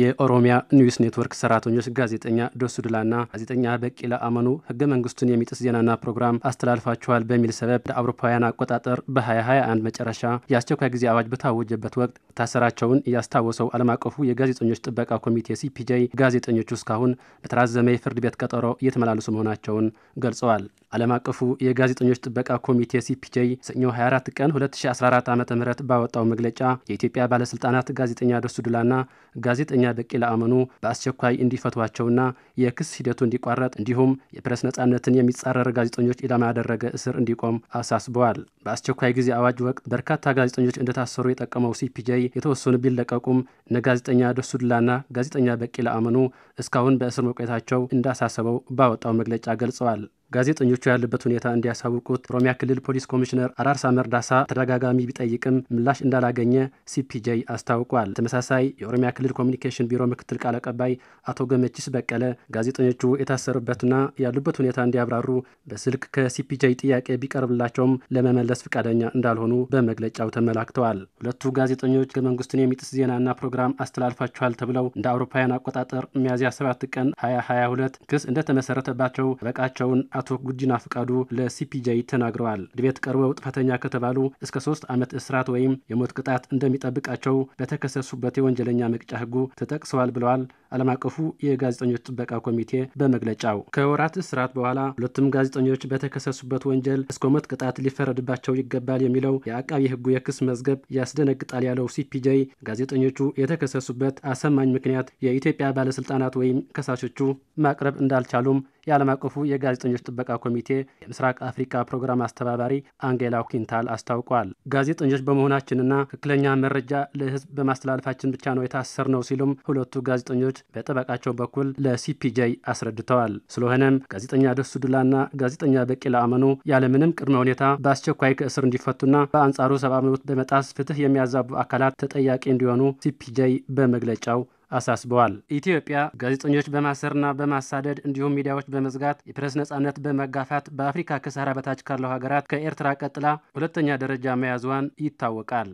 የኦሮሚያ ኒውስ ኔትወርክ ሰራተኞች ጋዜጠኛ ደሱድላና ጋዜጠኛ በቂላ አመኑ ህገ መንግስቱን የሚጥስ ዜናና ፕሮግራም አስተላልፋችኋል በሚል ሰበብ ለአውሮፓውያን አቆጣጠር በ2021 መጨረሻ የአስቸኳይ ጊዜ አዋጅ በታወጀበት ወቅት ታሰራቸውን ያስታወሰው ዓለም አቀፉ የጋዜጠኞች ጥበቃ ኮሚቴ ሲፒጄ ጋዜጠኞቹ እስካሁን በተራዘመ የፍርድ ቤት ቀጠሮ እየተመላለሱ መሆናቸውን ገልጸዋል። ዓለም አቀፉ የጋዜጠኞች ጥበቃ ኮሚቴ ሲፒጄ ሰኞ 24 ቀን 2014 ዓ ም ባወጣው መግለጫ የኢትዮጵያ ባለሥልጣናት ጋዜጠኛ ደሱዱላና ጋዜጠኛ በቂ ለአመኑ በአስቸኳይ እንዲፈቷቸውና የክስ ሂደቱ እንዲቋረጥ እንዲሁም የፕሬስ ነጻነትን የሚጻረር ጋዜጠኞች ኢላማ ያደረገ እስር እንዲቆም አሳስበዋል። በአስቸኳይ ጊዜ አዋጅ ወቅት በርካታ ጋዜጠኞች እንደታሰሩ የጠቀመው ሲፒጄ የተወሰኑ ቢለቀቁም እነ ጋዜጠኛ ደሱ ጋዜጠኛ በቂ ለአመኑ እስካሁን በእስር መቆየታቸው እንዳሳሰበው ባወጣው መግለጫ ገልጸዋል። ጋዜጠኞቹ ያለበት ሁኔታ እንዲያሳውቁት ኦሮሚያ ክልል ፖሊስ ኮሚሽነር አራርሳ መርዳሳ ተደጋጋሚ ቢጠይቅም ምላሽ እንዳላገኘ ሲፒጄ አስታውቋል። ተመሳሳይ የኦሮሚያ ክልል ኮሚኒኬሽን ቢሮ ምክትል ቃል አቀባይ አቶ ገመችስ በቀለ ጋዜጠኞቹ የታሰሩበትና ያሉበት ሁኔታ እንዲያብራሩ በስልክ ከሲፒጄ ጥያቄ ቢቀርብላቸውም ለመመለስ ፈቃደኛ እንዳልሆኑ በመግለጫው ተመላክተዋል። ሁለቱ ጋዜጠኞች መንግስቱን የሚጥስ ዜናና ፕሮግራም አስተላልፋችኋል ተብለው እንደ አውሮፓውያን አቆጣጠር ሚያዝያ 7 ቀን 2022 ክስ እንደተመሰረተባቸው በቃቸውን አቶ ጉጂና ፍቃዱ ለሲፒጄ ተናግረዋል። ድቤት ቀርበው ጥፋተኛ ከተባሉ እስከ ሶስት ዓመት እስራት ወይም የሞት ቅጣት እንደሚጠብቃቸው በተከሰሱበት የወንጀለኛ መቅጫ ሕጉ ተጠቅሰዋል ብለዋል። ዓለም አቀፉ የጋዜጠኞች ጥበቃ ኮሚቴ በመግለጫው ከወራት እስራት በኋላ ሁለቱም ጋዜጠኞች በተከሰሱበት ወንጀል እስከ ሞት ቅጣት ሊፈረድባቸው ይገባል የሚለው የአቃቢ ሕጉ የክስ መዝገብ ያስደነግጣል ያለው ሲፒጄ ጋዜጠኞቹ የተከሰሱበት አሰማኝ ምክንያት የኢትዮጵያ ባለስልጣናት ወይም ከሳሾቹ ማቅረብ እንዳልቻሉም የዓለም አቀፉ የጋዜጠኞች ጥበቃ ኮሚቴ የምስራቅ አፍሪካ ፕሮግራም አስተባባሪ አንጌላ ኩንታል አስታውቋል። ጋዜጠኞች በመሆናችንና ትክክለኛ መረጃ ለህዝብ በማስተላለፋችን ብቻ ነው ነው ሲሉም ሁለቱ ጋዜጠኞች በጠበቃቸው በኩል ለሲፒጄ አስረድተዋል። ስለሆነም ጋዜጠኛ ደሱ ዱላና ጋዜጠኛ በቂላ አመኑ ያለምንም ቅድመ ሁኔታ በአስቸኳይ ከእስር እንዲፈቱና በአንጻሩ ሰብአዊ መብት በመጣስ ፍትህ የሚያዛቡ አካላት ተጠያቂ እንዲሆኑ ሲፒጄ በመግለጫው አሳስበዋል። ኢትዮጵያ ጋዜጠኞች በማሰርና በማሳደድ እንዲሁም ሚዲያዎች በመዝጋት የፕሬስ ነጻነት በመጋፋት በአፍሪካ ከሰሃራ በታች ካለው ሀገራት ከኤርትራ ቀጥላ ሁለተኛ ደረጃ መያዟን ይታወቃል።